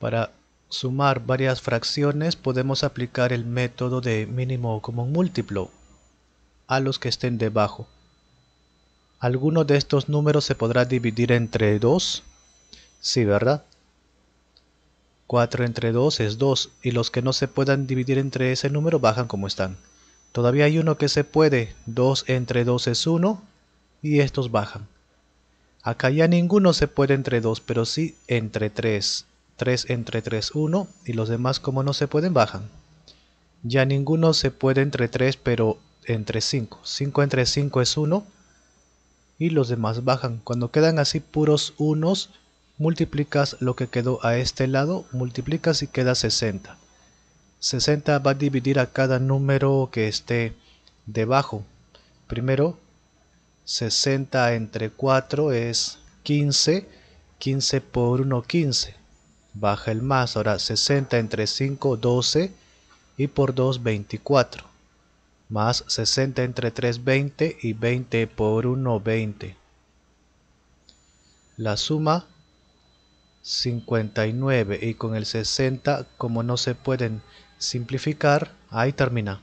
Para sumar varias fracciones podemos aplicar el método de mínimo común múltiplo a los que estén debajo. ¿Alguno de estos números se podrá dividir entre 2? Sí, ¿verdad? 4 entre 2 es 2 y los que no se puedan dividir entre ese número bajan como están. Todavía hay uno que se puede, 2 entre 2 es 1 y estos bajan. Acá ya ninguno se puede entre 2, pero sí entre 3. 3 entre 3, 1 y los demás como no se pueden bajan. Ya ninguno se puede entre 3 pero entre 5. 5 entre 5 es 1 y los demás bajan. Cuando quedan así puros unos, multiplicas lo que quedó a este lado, multiplicas y queda 60. 60 va a dividir a cada número que esté debajo. Primero, 60 entre 4 es 15, 15 por 1, 15 baja el más, ahora 60 entre 5, 12 y por 2, 24 más 60 entre 3, 20 y 20 por 1, 20 la suma 59 y con el 60 como no se pueden simplificar ahí termina